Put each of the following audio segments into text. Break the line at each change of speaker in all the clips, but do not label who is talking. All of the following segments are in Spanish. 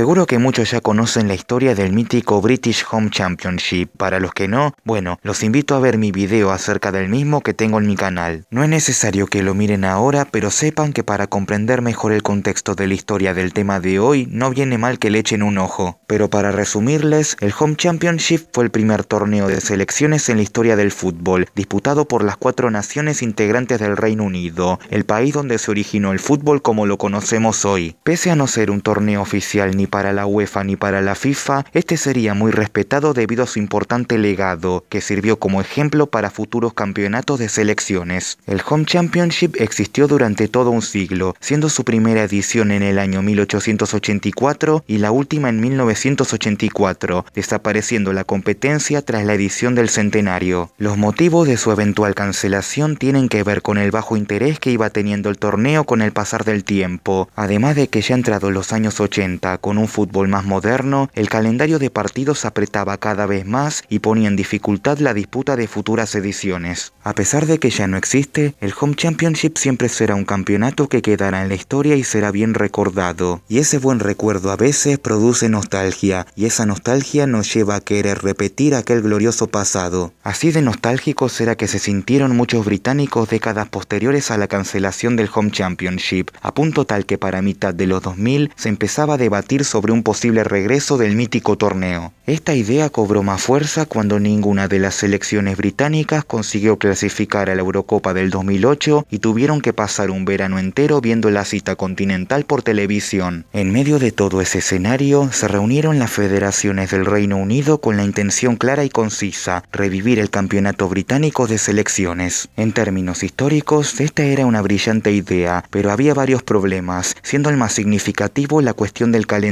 Seguro que muchos ya conocen la historia del mítico British Home Championship. Para los que no, bueno, los invito a ver mi video acerca del mismo que tengo en mi canal. No es necesario que lo miren ahora, pero sepan que para comprender mejor el contexto de la historia del tema de hoy, no viene mal que le echen un ojo. Pero para resumirles, el Home Championship fue el primer torneo de selecciones en la historia del fútbol, disputado por las cuatro naciones integrantes del Reino Unido, el país donde se originó el fútbol como lo conocemos hoy. Pese a no ser un torneo oficial ni para la UEFA ni para la FIFA, este sería muy respetado debido a su importante legado, que sirvió como ejemplo para futuros campeonatos de selecciones. El Home Championship existió durante todo un siglo, siendo su primera edición en el año 1884 y la última en 1984, desapareciendo la competencia tras la edición del centenario. Los motivos de su eventual cancelación tienen que ver con el bajo interés que iba teniendo el torneo con el pasar del tiempo, además de que ya entrado los años 80 con un fútbol más moderno, el calendario de partidos apretaba cada vez más y ponía en dificultad la disputa de futuras ediciones. A pesar de que ya no existe, el Home Championship siempre será un campeonato que quedará en la historia y será bien recordado. Y ese buen recuerdo a veces produce nostalgia, y esa nostalgia nos lleva a querer repetir aquel glorioso pasado. Así de nostálgico será que se sintieron muchos británicos décadas posteriores a la cancelación del Home Championship, a punto tal que para mitad de los 2000 se empezaba a debatir sobre un posible regreso del mítico torneo. Esta idea cobró más fuerza cuando ninguna de las selecciones británicas consiguió clasificar a la Eurocopa del 2008 y tuvieron que pasar un verano entero viendo la cita continental por televisión. En medio de todo ese escenario, se reunieron las federaciones del Reino Unido con la intención clara y concisa, revivir el campeonato británico de selecciones. En términos históricos, esta era una brillante idea, pero había varios problemas, siendo el más significativo la cuestión del calendario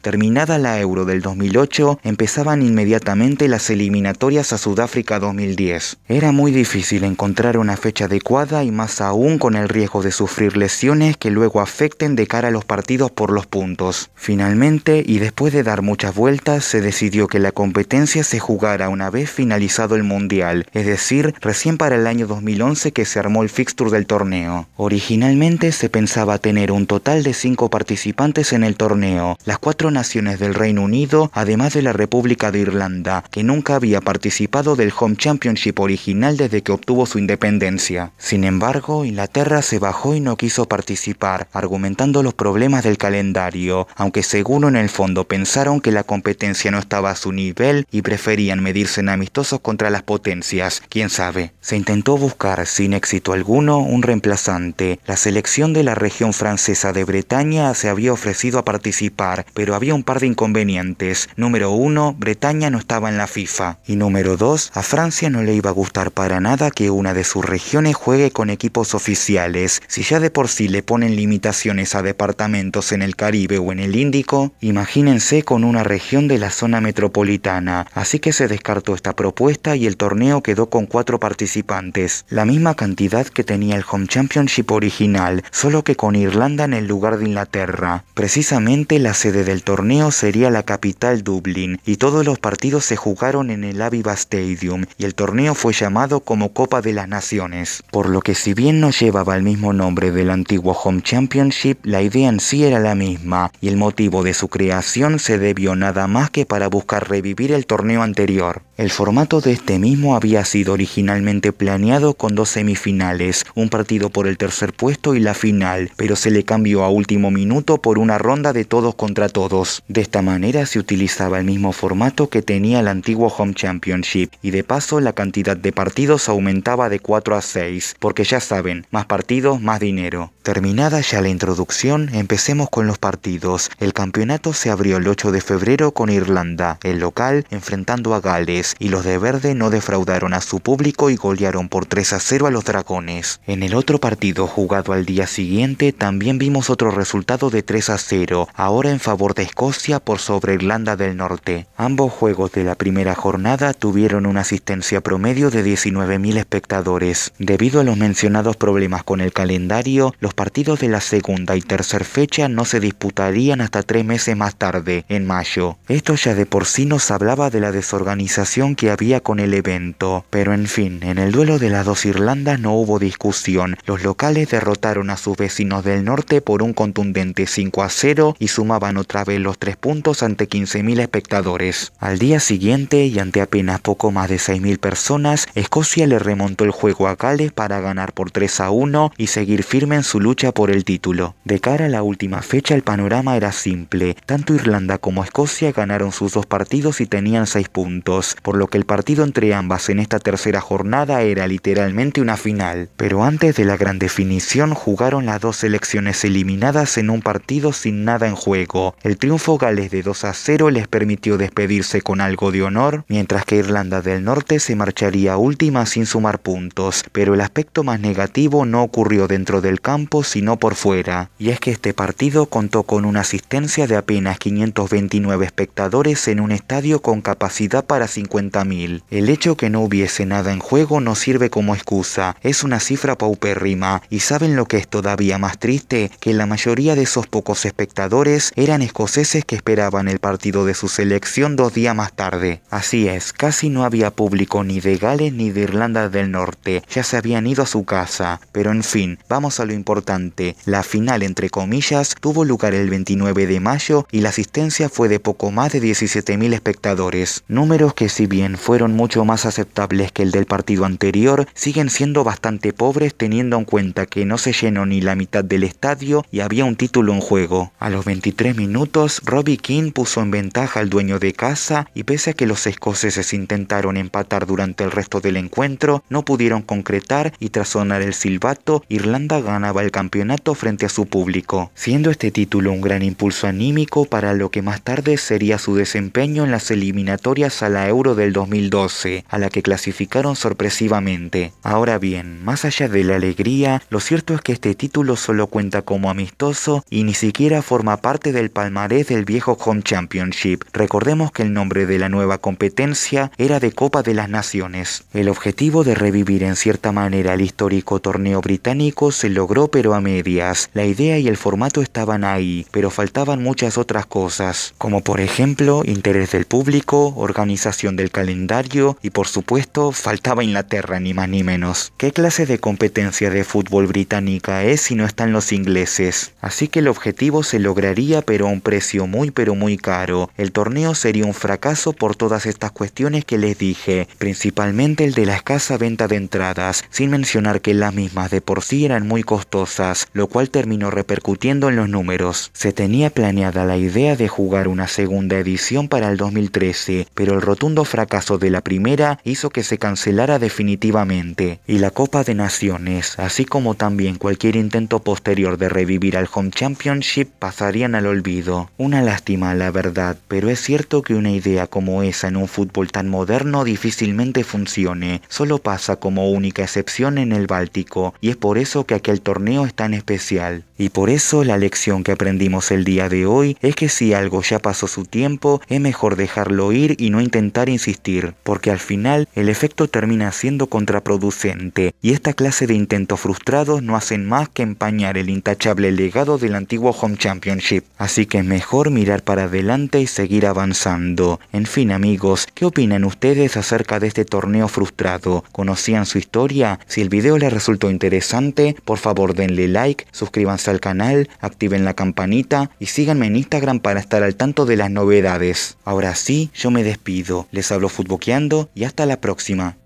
Terminada la Euro del 2008, empezaban inmediatamente las eliminatorias a Sudáfrica 2010. Era muy difícil encontrar una fecha adecuada y más aún con el riesgo de sufrir lesiones que luego afecten de cara a los partidos por los puntos. Finalmente, y después de dar muchas vueltas, se decidió que la competencia se jugara una vez finalizado el Mundial, es decir, recién para el año 2011 que se armó el fixture del torneo. Originalmente se pensaba tener un total de 5 participantes en el torneo, las cuatro naciones del Reino Unido, además de la República de Irlanda, que nunca había participado del Home Championship original desde que obtuvo su independencia. Sin embargo, Inglaterra se bajó y no quiso participar, argumentando los problemas del calendario, aunque seguro en el fondo pensaron que la competencia no estaba a su nivel y preferían medirse en amistosos contra las potencias, quién sabe. Se intentó buscar, sin éxito alguno, un reemplazante. La selección de la región francesa de Bretaña se había ofrecido a participar par, pero había un par de inconvenientes. Número uno, Bretaña no estaba en la FIFA. Y número dos, a Francia no le iba a gustar para nada que una de sus regiones juegue con equipos oficiales. Si ya de por sí le ponen limitaciones a departamentos en el Caribe o en el Índico, imagínense con una región de la zona metropolitana. Así que se descartó esta propuesta y el torneo quedó con cuatro participantes, la misma cantidad que tenía el Home Championship original, solo que con Irlanda en el lugar de Inglaterra. Precisamente la sede del torneo sería la capital Dublín y todos los partidos se jugaron en el Aviva Stadium y el torneo fue llamado como Copa de las Naciones. Por lo que si bien no llevaba el mismo nombre del antiguo Home Championship, la idea en sí era la misma y el motivo de su creación se debió nada más que para buscar revivir el torneo anterior. El formato de este mismo había sido originalmente planeado con dos semifinales, un partido por el tercer puesto y la final, pero se le cambió a último minuto por una ronda de todos contra todos. De esta manera se utilizaba el mismo formato que tenía el antiguo Home Championship y de paso la cantidad de partidos aumentaba de 4 a 6, porque ya saben, más partidos, más dinero. Terminada ya la introducción, empecemos con los partidos. El campeonato se abrió el 8 de febrero con Irlanda, el local, enfrentando a Gales y los de verde no defraudaron a su público y golearon por 3 a 0 a los dragones. En el otro partido jugado al día siguiente también vimos otro resultado de 3 a 0, ahora en favor de Escocia por sobre Irlanda del Norte. Ambos juegos de la primera jornada tuvieron una asistencia promedio de 19.000 espectadores. Debido a los mencionados problemas con el calendario, los partidos de la segunda y tercera fecha no se disputarían hasta tres meses más tarde, en mayo. Esto ya de por sí nos hablaba de la desorganización que había con el evento. Pero en fin, en el duelo de las dos Irlandas no hubo discusión. Los locales derrotaron a sus vecinos del norte por un contundente 5 a 0 y sumaban otra vez los tres puntos ante 15.000 espectadores. Al día siguiente y ante apenas poco más de 6.000 personas, Escocia le remontó el juego a Gales para ganar por 3 a 1 y seguir firme en su lucha por el título. De cara a la última fecha el panorama era simple, tanto Irlanda como Escocia ganaron sus dos partidos y tenían seis puntos por lo que el partido entre ambas en esta tercera jornada era literalmente una final. Pero antes de la gran definición jugaron las dos selecciones eliminadas en un partido sin nada en juego. El triunfo gales de 2 a 0 les permitió despedirse con algo de honor, mientras que Irlanda del Norte se marcharía última sin sumar puntos, pero el aspecto más negativo no ocurrió dentro del campo sino por fuera, y es que este partido contó con una asistencia de apenas 529 espectadores en un estadio con capacidad para 50 el hecho que no hubiese nada en juego no sirve como excusa, es una cifra paupérrima, y saben lo que es todavía más triste, que la mayoría de esos pocos espectadores eran escoceses que esperaban el partido de su selección dos días más tarde. Así es, casi no había público ni de Gales ni de Irlanda del Norte, ya se habían ido a su casa, pero en fin, vamos a lo importante, la final entre comillas tuvo lugar el 29 de mayo y la asistencia fue de poco más de 17.000 espectadores, números que sí bien fueron mucho más aceptables que el del partido anterior, siguen siendo bastante pobres teniendo en cuenta que no se llenó ni la mitad del estadio y había un título en juego. A los 23 minutos, Robbie King puso en ventaja al dueño de casa y pese a que los escoceses intentaron empatar durante el resto del encuentro, no pudieron concretar y tras sonar el silbato, Irlanda ganaba el campeonato frente a su público, siendo este título un gran impulso anímico para lo que más tarde sería su desempeño en las eliminatorias a la Euro del 2012, a la que clasificaron sorpresivamente. Ahora bien, más allá de la alegría, lo cierto es que este título solo cuenta como amistoso y ni siquiera forma parte del palmarés del viejo Home Championship. Recordemos que el nombre de la nueva competencia era de Copa de las Naciones. El objetivo de revivir en cierta manera el histórico torneo británico se logró pero a medias. La idea y el formato estaban ahí, pero faltaban muchas otras cosas, como por ejemplo interés del público, organización de calendario y por supuesto faltaba Inglaterra ni más ni menos. ¿Qué clase de competencia de fútbol británica es si no están los ingleses? Así que el objetivo se lograría pero a un precio muy pero muy caro. El torneo sería un fracaso por todas estas cuestiones que les dije, principalmente el de la escasa venta de entradas, sin mencionar que las mismas de por sí eran muy costosas, lo cual terminó repercutiendo en los números. Se tenía planeada la idea de jugar una segunda edición para el 2013, pero el rotundo fracaso de la primera hizo que se cancelara definitivamente, y la Copa de Naciones, así como también cualquier intento posterior de revivir al Home Championship, pasarían al olvido. Una lástima, la verdad, pero es cierto que una idea como esa en un fútbol tan moderno difícilmente funcione, solo pasa como única excepción en el Báltico, y es por eso que aquel torneo es tan especial. Y por eso la lección que aprendimos el día de hoy es que si algo ya pasó su tiempo, es mejor dejarlo ir y no intentar insistir, porque al final el efecto termina siendo contraproducente, y esta clase de intentos frustrados no hacen más que empañar el intachable legado del antiguo Home Championship. Así que es mejor mirar para adelante y seguir avanzando. En fin amigos, ¿qué opinan ustedes acerca de este torneo frustrado? ¿Conocían su historia? Si el video les resultó interesante, por favor denle like, suscríbanse al canal, activen la campanita y síganme en Instagram para estar al tanto de las novedades. Ahora sí, yo me despido, les hablo futboqueando y hasta la próxima.